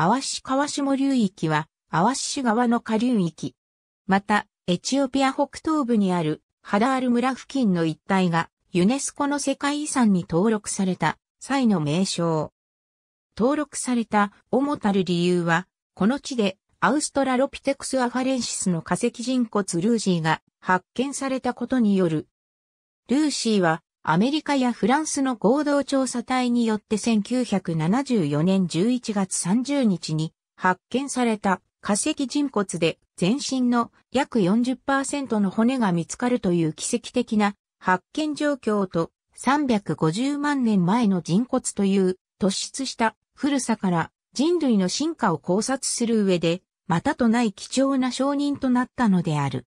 淡市川下流域は、シ市川の下流域。また、エチオピア北東部にあるハダール村付近の一帯が、ユネスコの世界遺産に登録された際の名称。登録された主たる理由は、この地でアウストラロピテクスアファレンシスの化石人骨ルーシーが発見されたことによる。ルーシーはアメリカやフランスの合同調査隊によって1974年11月30日に発見された化石人骨で全身の約40%の骨が見つかるという奇跡的な発見状況と350万年前の人骨という突出した古さから人類の進化を考察する上でまたとない貴重な証人となったのである。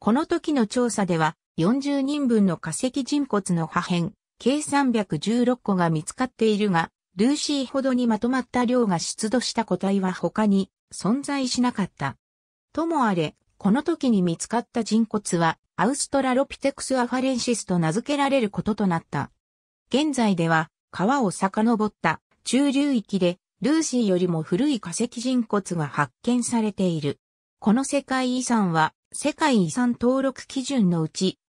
この時の調査では40人分の化石人骨の破片、計316個が見つかっているが、ルーシーほどにまとまった量が出土した個体は他に存在しなかった。ともあれ、この時に見つかった人骨は、アウストラロピテクスアファレンシスと名付けられることとなった。現在では、川を遡った中流域で、ルーシーよりも古い化石人骨が発見されている。この世界遺産は、世界遺産登録基準のうち、